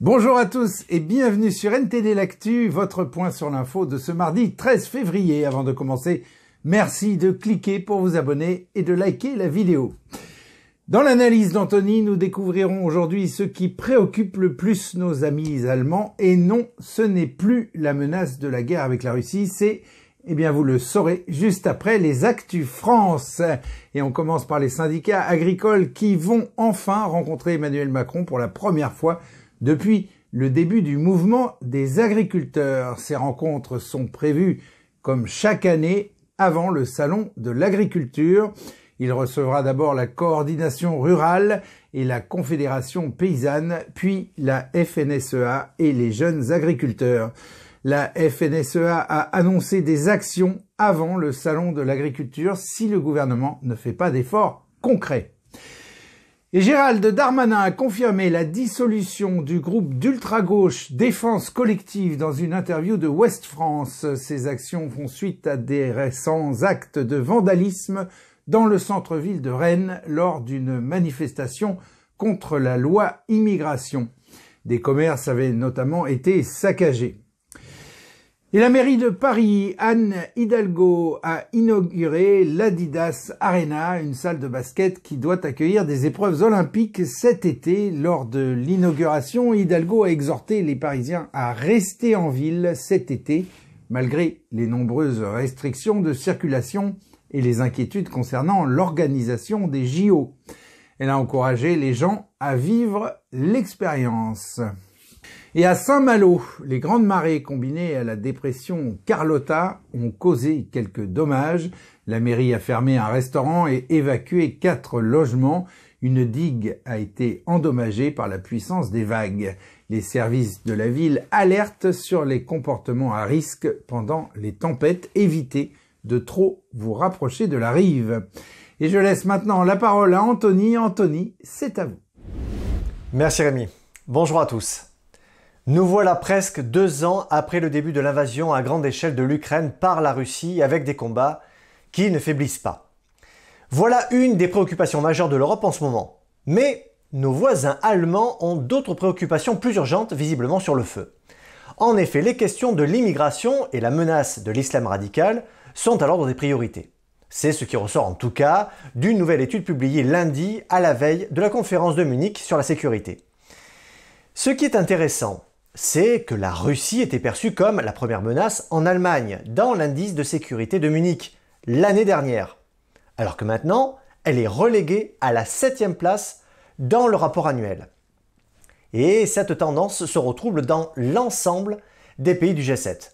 Bonjour à tous et bienvenue sur NTD L'Actu, votre point sur l'info de ce mardi 13 février. Avant de commencer, merci de cliquer pour vous abonner et de liker la vidéo. Dans l'analyse d'Anthony, nous découvrirons aujourd'hui ce qui préoccupe le plus nos amis allemands. Et non, ce n'est plus la menace de la guerre avec la Russie, c'est, eh bien vous le saurez, juste après les Actus France. Et on commence par les syndicats agricoles qui vont enfin rencontrer Emmanuel Macron pour la première fois depuis le début du mouvement des agriculteurs, ces rencontres sont prévues comme chaque année avant le Salon de l'agriculture. Il recevra d'abord la coordination rurale et la confédération paysanne, puis la FNSEA et les jeunes agriculteurs. La FNSEA a annoncé des actions avant le salon de l'agriculture si le gouvernement ne fait pas d'efforts concrets. Et Gérald Darmanin a confirmé la dissolution du groupe d'ultra-gauche Défense Collective dans une interview de West France. Ces actions font suite à des récents actes de vandalisme dans le centre-ville de Rennes lors d'une manifestation contre la loi immigration. Des commerces avaient notamment été saccagés. Et la mairie de Paris, Anne Hidalgo, a inauguré l'Adidas Arena, une salle de basket qui doit accueillir des épreuves olympiques cet été. Lors de l'inauguration, Hidalgo a exhorté les Parisiens à rester en ville cet été, malgré les nombreuses restrictions de circulation et les inquiétudes concernant l'organisation des JO. Elle a encouragé les gens à vivre l'expérience. Et à Saint-Malo, les grandes marées combinées à la dépression Carlotta ont causé quelques dommages. La mairie a fermé un restaurant et évacué quatre logements. Une digue a été endommagée par la puissance des vagues. Les services de la ville alertent sur les comportements à risque pendant les tempêtes. Évitez de trop vous rapprocher de la rive. Et je laisse maintenant la parole à Anthony. Anthony, c'est à vous. Merci Rémi. Bonjour à tous. Nous voilà presque deux ans après le début de l'invasion à grande échelle de l'Ukraine par la Russie avec des combats qui ne faiblissent pas. Voilà une des préoccupations majeures de l'Europe en ce moment. Mais nos voisins allemands ont d'autres préoccupations plus urgentes visiblement sur le feu. En effet, les questions de l'immigration et la menace de l'islam radical sont à l'ordre des priorités. C'est ce qui ressort en tout cas d'une nouvelle étude publiée lundi à la veille de la conférence de Munich sur la sécurité. Ce qui est intéressant, c'est que la Russie était perçue comme la première menace en Allemagne, dans l'indice de sécurité de Munich, l'année dernière. Alors que maintenant, elle est reléguée à la 7 place dans le rapport annuel. Et cette tendance se retrouve dans l'ensemble des pays du G7.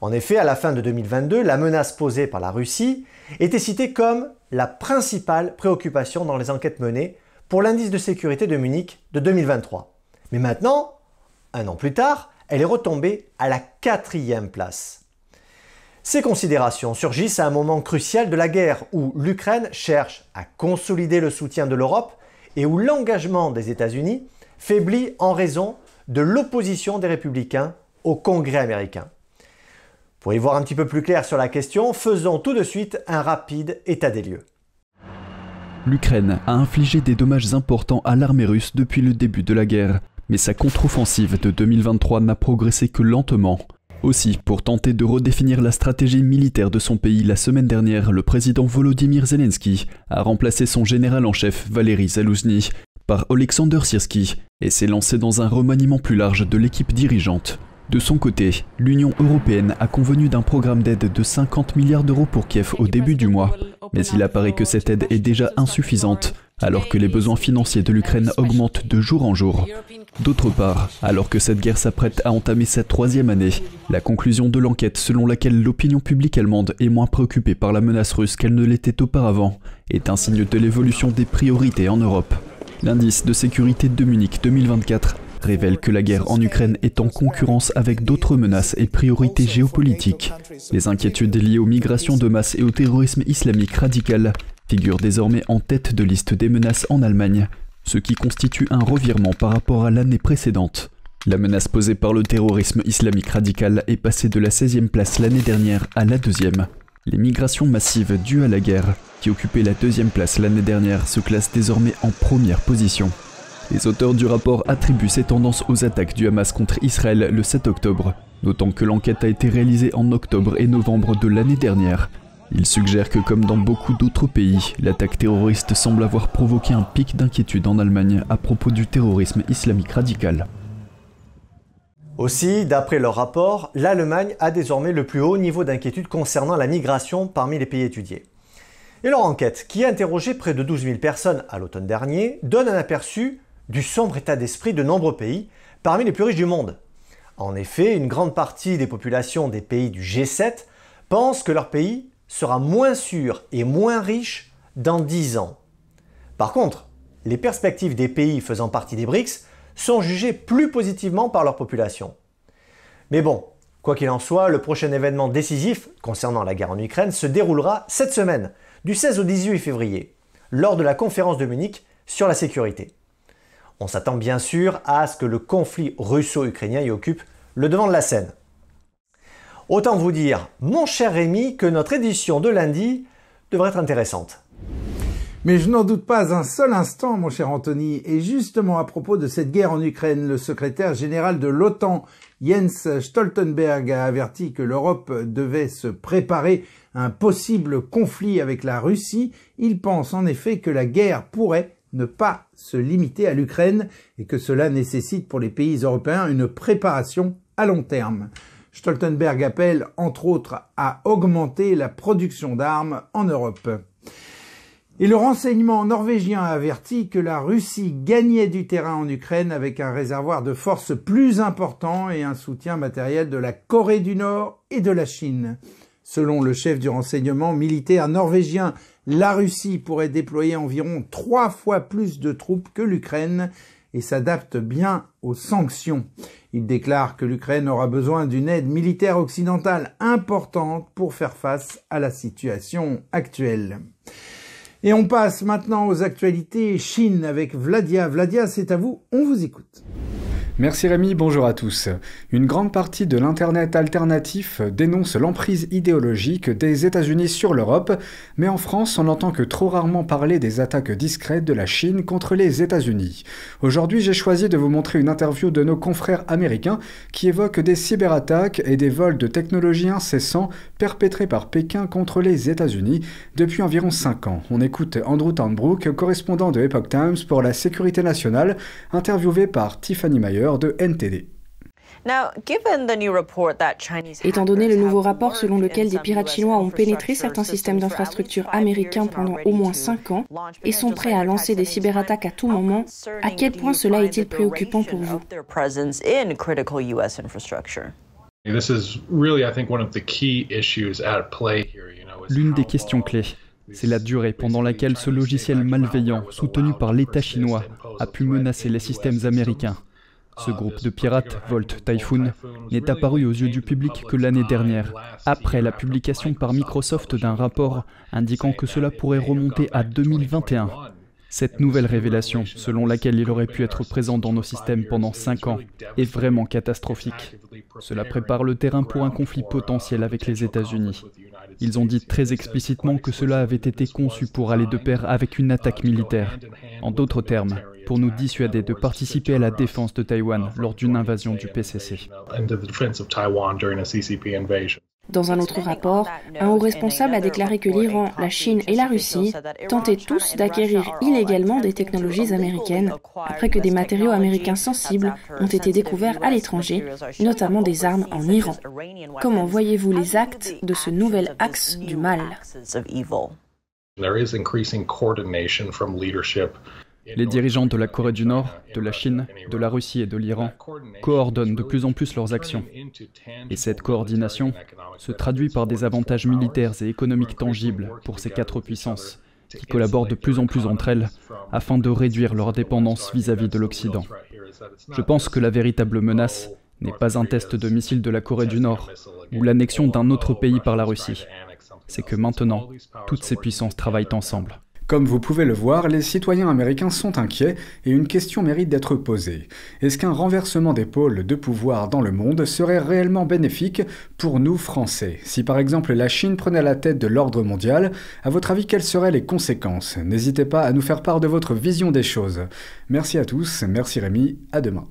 En effet, à la fin de 2022, la menace posée par la Russie était citée comme la principale préoccupation dans les enquêtes menées pour l'indice de sécurité de Munich de 2023. Mais maintenant, un an plus tard, elle est retombée à la quatrième place. Ces considérations surgissent à un moment crucial de la guerre où l'Ukraine cherche à consolider le soutien de l'Europe et où l'engagement des États-Unis faiblit en raison de l'opposition des républicains au Congrès américain. Pour y voir un petit peu plus clair sur la question, faisons tout de suite un rapide état des lieux. L'Ukraine a infligé des dommages importants à l'armée russe depuis le début de la guerre mais sa contre-offensive de 2023 n'a progressé que lentement. Aussi, pour tenter de redéfinir la stratégie militaire de son pays la semaine dernière, le président Volodymyr Zelensky a remplacé son général en chef Valery Zalouzny par Oleksandr Sirski et s'est lancé dans un remaniement plus large de l'équipe dirigeante. De son côté, l'Union européenne a convenu d'un programme d'aide de 50 milliards d'euros pour Kiev au début du mois, mais il apparaît que cette aide est déjà insuffisante alors que les besoins financiers de l'Ukraine augmentent de jour en jour. D'autre part, alors que cette guerre s'apprête à entamer sa troisième année, la conclusion de l'enquête selon laquelle l'opinion publique allemande est moins préoccupée par la menace russe qu'elle ne l'était auparavant est un signe de l'évolution des priorités en Europe. L'indice de sécurité de Munich 2024 révèle que la guerre en Ukraine est en concurrence avec d'autres menaces et priorités géopolitiques. Les inquiétudes liées aux migrations de masse et au terrorisme islamique radical figurent désormais en tête de liste des menaces en Allemagne, ce qui constitue un revirement par rapport à l'année précédente. La menace posée par le terrorisme islamique radical est passée de la 16e place l'année dernière à la 2e. Les migrations massives dues à la guerre, qui occupaient la 2e place l'année dernière, se classent désormais en première position. Les auteurs du rapport attribuent ces tendances aux attaques du Hamas contre Israël le 7 octobre, notant que l'enquête a été réalisée en octobre et novembre de l'année dernière, il suggère que comme dans beaucoup d'autres pays, l'attaque terroriste semble avoir provoqué un pic d'inquiétude en Allemagne à propos du terrorisme islamique radical. Aussi, d'après leur rapport, l'Allemagne a désormais le plus haut niveau d'inquiétude concernant la migration parmi les pays étudiés. Et leur enquête, qui a interrogé près de 12 000 personnes à l'automne dernier, donne un aperçu du sombre état d'esprit de nombreux pays, parmi les plus riches du monde. En effet, une grande partie des populations des pays du G7 pensent que leur pays sera moins sûr et moins riche dans 10 ans. Par contre, les perspectives des pays faisant partie des BRICS sont jugées plus positivement par leur population. Mais bon, quoi qu'il en soit, le prochain événement décisif concernant la guerre en Ukraine se déroulera cette semaine, du 16 au 18 février, lors de la conférence de Munich sur la sécurité. On s'attend bien sûr à ce que le conflit russo-ukrainien y occupe le devant de la scène. Autant vous dire, mon cher Rémi, que notre édition de lundi devrait être intéressante. Mais je n'en doute pas un seul instant, mon cher Anthony. Et justement à propos de cette guerre en Ukraine, le secrétaire général de l'OTAN, Jens Stoltenberg, a averti que l'Europe devait se préparer à un possible conflit avec la Russie. Il pense en effet que la guerre pourrait ne pas se limiter à l'Ukraine et que cela nécessite pour les pays européens une préparation à long terme. Stoltenberg appelle, entre autres, à augmenter la production d'armes en Europe. Et le renseignement norvégien a averti que la Russie gagnait du terrain en Ukraine avec un réservoir de forces plus important et un soutien matériel de la Corée du Nord et de la Chine. Selon le chef du renseignement militaire norvégien, la Russie pourrait déployer environ trois fois plus de troupes que l'Ukraine et s'adapte bien aux sanctions. Il déclare que l'Ukraine aura besoin d'une aide militaire occidentale importante pour faire face à la situation actuelle. Et on passe maintenant aux actualités Chine avec Vladia. Vladia, c'est à vous, on vous écoute. Merci Rémi, bonjour à tous. Une grande partie de l'Internet alternatif dénonce l'emprise idéologique des États-Unis sur l'Europe, mais en France, on n'entend que trop rarement parler des attaques discrètes de la Chine contre les États-Unis. Aujourd'hui, j'ai choisi de vous montrer une interview de nos confrères américains qui évoquent des cyberattaques et des vols de technologies incessants perpétrés par Pékin contre les États-Unis depuis environ 5 ans. On écoute Andrew Tanbrook, correspondant de Epoch Times pour la sécurité nationale, interviewé par Tiffany Mayer de NTD. Étant donné le nouveau rapport selon lequel des pirates chinois ont pénétré certains systèmes d'infrastructures américains pendant au moins 5 ans et sont prêts à lancer des cyberattaques à tout moment, à quel point cela est-il préoccupant pour vous L'une des questions clés, c'est la durée pendant laquelle ce logiciel malveillant, soutenu par l'État chinois, a pu menacer les systèmes américains. Ce groupe de pirates, Volt Typhoon, n'est apparu aux yeux du public que l'année dernière, après la publication par Microsoft d'un rapport indiquant que cela pourrait remonter à 2021. Cette nouvelle révélation, selon laquelle il aurait pu être présent dans nos systèmes pendant 5 ans, est vraiment catastrophique. Cela prépare le terrain pour un conflit potentiel avec les États-Unis. Ils ont dit très explicitement que cela avait été conçu pour aller de pair avec une attaque militaire. En d'autres termes, pour nous dissuader de participer à la défense de Taïwan lors d'une invasion du PCC. Dans un autre rapport, un haut responsable a déclaré que l'Iran, la Chine et la Russie tentaient tous d'acquérir illégalement des technologies américaines après que des matériaux américains sensibles ont été découverts à l'étranger, notamment des armes en Iran. Comment voyez-vous les actes de ce nouvel axe du mal les dirigeants de la Corée du Nord, de la Chine, de la Russie et de l'Iran coordonnent de plus en plus leurs actions. Et cette coordination se traduit par des avantages militaires et économiques tangibles pour ces quatre puissances qui collaborent de plus en plus entre elles afin de réduire leur dépendance vis-à-vis de l'Occident. Je pense que la véritable menace n'est pas un test de missiles de la Corée du Nord ou l'annexion d'un autre pays par la Russie. C'est que maintenant, toutes ces puissances travaillent ensemble. Comme vous pouvez le voir, les citoyens américains sont inquiets et une question mérite d'être posée. Est-ce qu'un renversement des pôles de pouvoir dans le monde serait réellement bénéfique pour nous Français Si par exemple la Chine prenait la tête de l'ordre mondial, à votre avis quelles seraient les conséquences N'hésitez pas à nous faire part de votre vision des choses. Merci à tous, merci Rémi, à demain.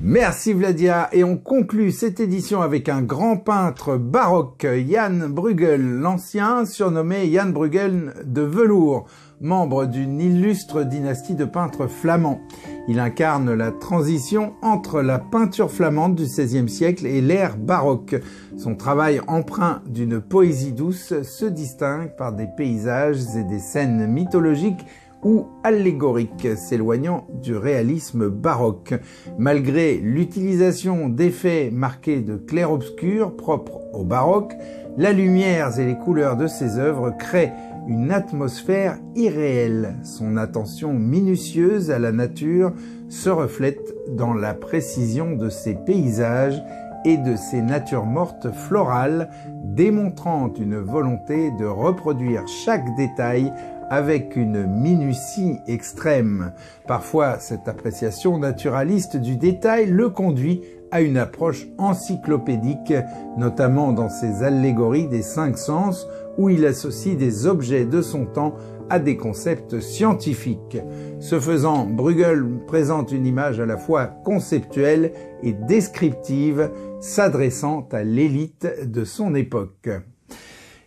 Merci Vladia et on conclut cette édition avec un grand peintre baroque, Jan Bruegel, l'ancien surnommé Jan Bruegel de velours, membre d'une illustre dynastie de peintres flamands. Il incarne la transition entre la peinture flamande du XVIe siècle et l'ère baroque. Son travail empreint d'une poésie douce se distingue par des paysages et des scènes mythologiques ou allégorique, s'éloignant du réalisme baroque. Malgré l'utilisation d'effets marqués de clair-obscur propres au baroque, la lumière et les couleurs de ses œuvres créent une atmosphère irréelle. Son attention minutieuse à la nature se reflète dans la précision de ses paysages et de ses natures mortes florales, démontrant une volonté de reproduire chaque détail avec une minutie extrême. Parfois, cette appréciation naturaliste du détail le conduit à une approche encyclopédique, notamment dans ses allégories des cinq sens, où il associe des objets de son temps à des concepts scientifiques. Ce faisant, Bruegel présente une image à la fois conceptuelle et descriptive, s'adressant à l'élite de son époque.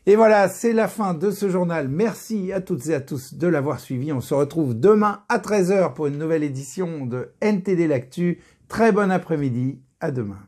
Et voilà, c'est la fin de ce journal. Merci à toutes et à tous de l'avoir suivi. On se retrouve demain à 13h pour une nouvelle édition de NTD L'Actu. Très bon après-midi. À demain.